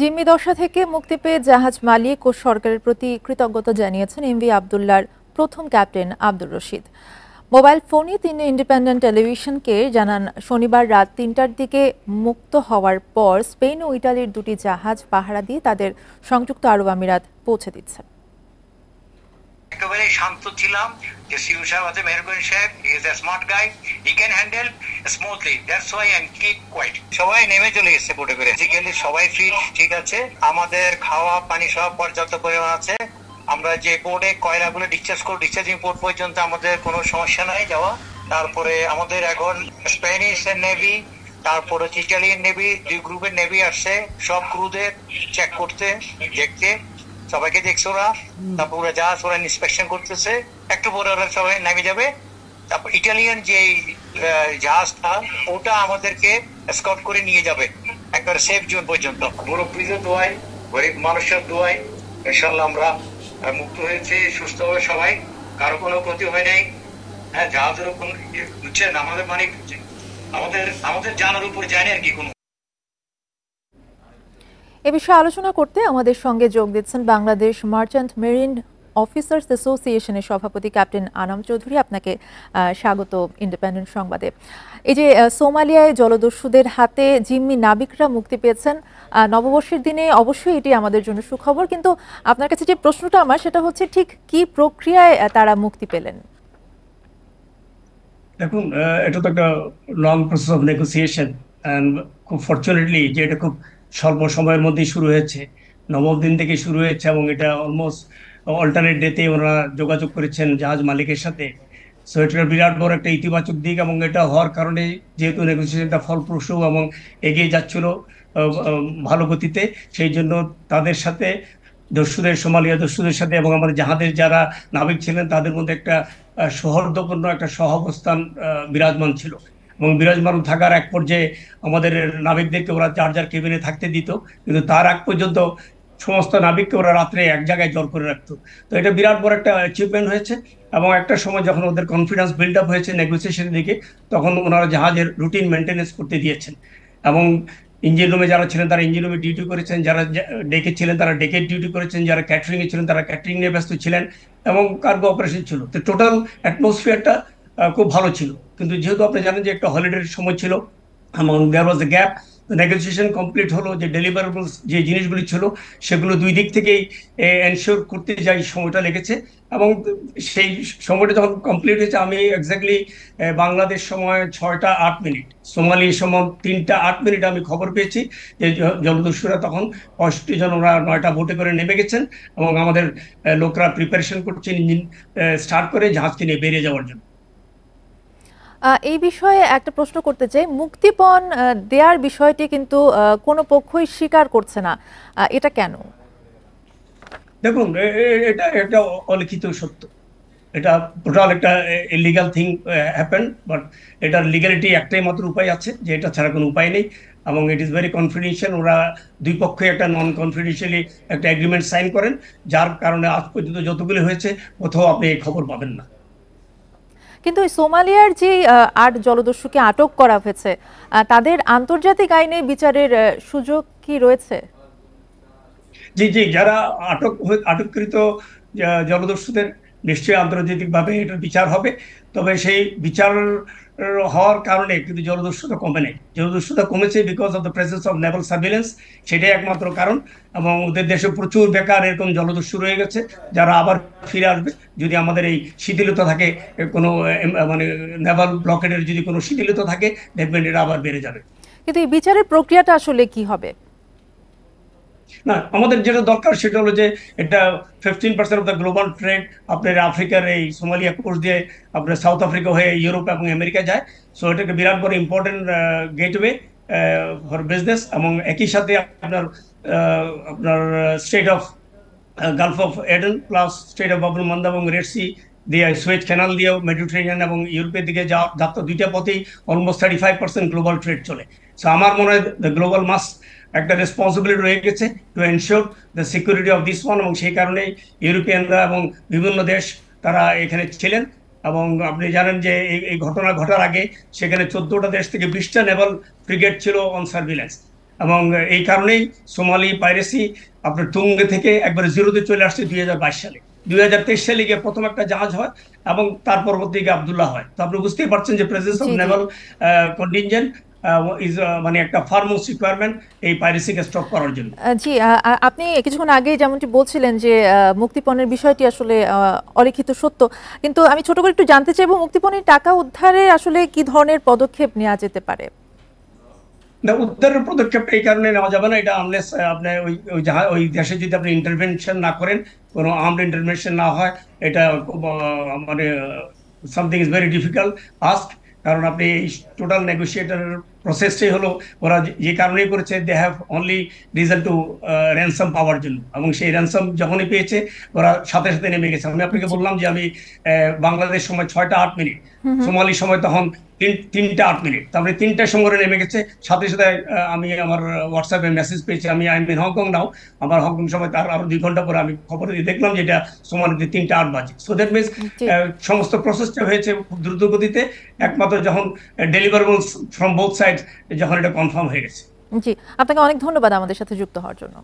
জিম্মি দশা থেকে মুক্তি পেয়ে জাহাজ মালিক ও সরকারের প্রতি কৃতজ্ঞতা জানিয়েছেন এমভি আবদুল্লার প্রথম ক্যাপ্টেন আব্দুর রশিদ মোবাইল ফোনে তিনি ইন্ডিপেন্ডেন্ট টেলিভিশনকে জানান শনিবার রাত তিনটার দিকে মুক্ত হওয়ার পর স্পেন ও ইটালির দুটি জাহাজ পাহারা দিয়ে তাদের সংযুক্ত আরব আমিরাত পৌঁছে দিচ্ছে একেবারে শান্ত ছিলাম যে সিউ e সাহেব আছে মেহরগুন সাহেব is a smart guy he can handle smoothly that's why I keep quiet সবাই নেমে চলে এসেছে বোটে করে ফিজিক্যালি সবাই ফিট ঠিক আছে আমাদের খাওয়া পানি সব পর্যাপ্ত পরিমাণ আছে আমরা যে বোর্ডে কয়লাগুলো ডিসচার্জ করব ডিসচার্জিং পোর্ট পর্যন্ত আমাদের কোনো সমস্যা নাই যাওয়া তারপরে আমাদের এখন স্প্যানিশ নেভি তারপর ইটালিয়ান নেভি দুই গ্রুপের নেভি আসছে সব ক্রুদের চেক করতে দেখতে সবাইকে দেখছো না তারপর ওরা যা ওরা ইন্সপেকশন করতেছে একটু পরে ওরা সবাই নামে যাবে তারপর ইটালিয়ান যে জাহাজটা ওটা আমাদেরকে স্কট করে নিয়ে যাবে একবার সেফ জোন পর্যন্ত বড় প্রিজো দোয়াই গরিব মানুষের দোয়াই ইনশাল্লাহ আমরা মুক্ত হয়েছে সুস্থ হবে সবাই কারো কোনো ক্ষতি হয় নাই হ্যাঁ জাহাজের কোনো বুঝছেন ইয়ে আমাদের মানে আমাদের আমাদের জানার উপর যায় আর কি কোনো এ বিষয়ে আলোচনা করতে আমাদের সঙ্গে যোগ দিচ্ছেন বাংলাদেশ মার্চেন্ট মেরিন অফিসার্স অ্যাসোসিয়েশনের সভাপতি ক্যাপ্টেন আনাম চৌধুরী আপনাকে স্বাগত ইন্ডিপেন্ডেন্ট সংবাদে এই যে সোমালিয়ায় জলদস্যুদের হাতে জিম্মি নাবিকরা মুক্তি পেয়েছেন নববর্ষের দিনে অবশ্যই এটি আমাদের জন্য সুখবর কিন্তু আপনার কাছে যে প্রশ্নটা আমার সেটা হচ্ছে ঠিক কি প্রক্রিয়ায় তারা মুক্তি পেলেন দেখুন এটা তো একটা লং প্রসেস অফ নেগোসিয়েশন খুব ফর্চুনেটলি যে এটা খুব স্বল্প সময়ের মধ্যেই শুরু হয়েছে নবম দিন থেকে শুরু হয়েছে এবং এটা অলমোস্ট অল্টারনেট ডেতে ওনারা যোগাযোগ করেছেন জাহাজ মালিকের সাথে সো এটা বিরাট বড় একটা ইতিবাচক দিক এবং এটা হওয়ার কারণে যেহেতু নেগোসিয়েশনটা ফলপ্রসূ এবং এগিয়ে যাচ্ছিল ভালো গতিতে সেই জন্য তাদের সাথে দস্যুদের সোমালিয়া দস্যুদের সাথে এবং আমাদের যাহাদের যারা নাবিক ছিলেন তাদের মধ্যে একটা সৌহার্দ্যপূর্ণ একটা সহাবস্থান বিরাজমান ছিল এবং বিরাজমান থাকার এক পর্যায়ে আমাদের নাবিকদেরকে ওরা যার যার কেবিনে থাকতে দিত কিন্তু তার আগ পর্যন্ত সমস্ত নাবিককে ওরা রাত্রে এক জায়গায় জোর করে রাখতো তো এটা বিরাট বড় একটা অ্যাচিভমেন্ট হয়েছে এবং একটা সময় যখন ওদের কনফিডেন্স বিল্ড আপ হয়েছে নেগোসিয়েশনের দিকে তখন ওনারা জাহাজের রুটিন মেনটেনেন্স করতে দিয়েছেন এবং ইঞ্জিন রুমে যারা ছিলেন তারা ইঞ্জিন রুমে ডিউটি করেছেন যারা ডেকে ছিলেন তারা ডেকে ডিউটি করেছেন যারা ক্যাটারিংয়ে ছিলেন তারা ক্যাটারিং নিয়ে ব্যস্ত ছিলেন এবং কার্গো অপারেশন ছিল তো টোটাল অ্যাটমসফিয়ারটা খুব ভালো ছিল কিন্তু যেহেতু আপনি জানেন যে একটা হলিডের সময় ছিল there was a gap negotiation complete হলো যে ডেলিভারেবলস যে জিনিসগুলি ছিল সেগুলো দুই দিক থেকেই এনশিওর করতে যাই সময়টা লেগেছে এবং সেই সময়টা যখন কমপ্লিট হয়েছে আমি এক্স্যাক্টলি বাংলাদেশ সময় ছয়টা আট মিনিট সোমালি সময় তিনটা আট মিনিট আমি খবর পেয়েছি যে জলদস্যুরা তখন পঁয়ষট্টি জন ওরা নয়টা বোটে করে নেমে গেছেন এবং আমাদের লোকরা প্রিপারেশন করছেন ইঞ্জিন স্টার্ট করে জাহাজকে নিয়ে বেরিয়ে যাওয়ার জন্য এই বিষয়ে একটা প্রশ্ন করতে চাই মুক্তিপণ দেয়ার বিষয়টি কিন্তু কোনো পক্ষই স্বীকার করছে না এটা কেন দেখুন এটা একটা অলিখিত সত্য এটা টোটাল একটা লিগাল থিং হ্যাপেন বাট এটার লিগ্যালিটি একটাই মাত্র উপায় আছে যে এটা ছাড়া কোনো উপায় নেই এবং ইট ইজ ভেরি কনফিডেন্সিয়াল ওরা দুই পক্ষে একটা নন কনফিডেন্সিয়ালি একটা এগ্রিমেন্ট সাইন করেন যার কারণে আজ পর্যন্ত যতগুলি হয়েছে কোথাও আপনি এই খবর পাবেন না কিন্তু সোমালিয়ার যে আট জলদস্যুকে আটক করা হয়েছে তাদের আন্তর্জাতিক আইনে বিচারের সুযোগ কি রয়েছে জি জি যারা আটক আটককৃত জলদস্যুদের নিশ্চয়ই আন্তর্জাতিকভাবে এটার বিচার হবে তবে সেই বিচার হওয়ার কারণে কিন্তু জলদস্যুতা কমে নেই জলদস্যুতা কমেছে because of the presence of naval surveillance সেটাই একমাত্র কারণ এবং ওদের দেশে প্রচুর বেকার এরকম জলদস্যু রয়ে গেছে যারা আবার ফিরে আসবে যদি আমাদের এই শিথিলতা থাকে কোনো মানে নেভাল ব্লকেটের যদি কোনো শিথিলতা থাকে দেখবেন এটা আবার বেড়ে যাবে কিন্তু এই বিচারের প্রক্রিয়াটা আসলে কি হবে না আমাদের যেটা দরকার সেটা হলো যে এটা fifteen percent of the global trade আপনার আফ্রিকার এই সোমালিয়া কোর্স দিয়ে আপনার সাউথ আফ্রিকা হয়ে ইউরোপ এবং আমেরিকা যায় সো এটা একটা বিরাট বড় ইম্পর্টেন্ট গেটওয়ে ফর বিজনেস এবং একই সাথে আপনার আপনার state of Gulf of Aden plus state of Bab el Mandeb এবং রেড সি দিয়ে সুয়েজ ক্যানাল দিয়েও মেডিটেরিয়ান এবং ইউরোপের দিকে যাওয়া যাত্রা দুইটা পথেই almost thirty five percent global trade চলে সো আমার মনে হয় দ্য গ্লোবাল মাস একটা রেসপন্সিবিলিটি রয়ে গেছে to ensure the security of this one এবং সেই কারণেই ইউরোপিয়ানরা এবং বিভিন্ন দেশ তারা এখানে ছিলেন এবং আপনি জানেন যে এই ঘটনা ঘটার আগে সেখানে চোদ্দোটা দেশ থেকে বিশটা নেভাল ফ্রিগেট ছিল অন সার্ভিলেন্স এবং এই কারণেই সোমালি পাইরেসি আপনার তুঙ্গে থেকে একবার জিরোতে চলে আসছে দুই সালে দুই সালে গিয়ে প্রথম একটা জাহাজ হয় এবং তার পরবর্তী গিয়ে আবদুল্লাহ হয় তো আপনি বুঝতেই পারছেন যে presence of naval contingent is মানে একটা এই করার জন্য জি আপনি কিছুক্ষণ যেমনটি বলছিলেন যে মুক্তিপণের বিষয়টি আসলে সত্য কিন্তু আমি ছোট করে একটু জানতে মুক্তিপণের টাকা উদ্ধারে আসলে কি ধরনের পদক্ষেপ নেওয়া যেতে পারে না উদ্ধারের পদক্ষেপ এই কারণে নেওয়া যাবে না এটা আনলেস আপনি ওই ওই ওই দেশে যদি আপনি ইন্টারভেনশন না করেন কোনো আর্ম ইন্টারভেনশন না হয় এটা মানে সামথিং ইজ ভেরি ডিফিকাল্ট কারণ আপনি এই টোটাল নেগোসিয়েটারের প্রসেসটি হলো ওরা যে কারণেই করেছে they have only diesel to ransom পাওয়ার জন্য এবং সেই র্যানসাম যখনই পেয়েছে ওরা সাথে সাথে নেমে গেছে আমি আপনাকে বললাম যে আমি বাংলাদেশ সময় ছয়টা আট মিনিট সোমালি সময় তখন তিনটা আট মিনিট তারপরে তিনটার সময় নেমে গেছে সাথে সাথে আমি আমার হোয়াটসঅ্যাপে মেসেজ পেয়েছি আমি আই মিন হংকং নাও আমার হংকং সময় তার আরো দুই ঘন্টা পরে আমি খবর দিয়ে দেখলাম যে এটা সমান যে তিনটা আট বাজে সো দ্যাট মিনস সমস্ত প্রসেসটা হয়েছে খুব দ্রুত গতিতে একমাত্র যখন ডেলিভারেবলস ফ্রম বোথ সাইড যখন এটা কনফার্ম হয়ে গেছে জি আপনাকে অনেক ধন্যবাদ আমাদের সাথে যুক্ত হওয়ার জন্য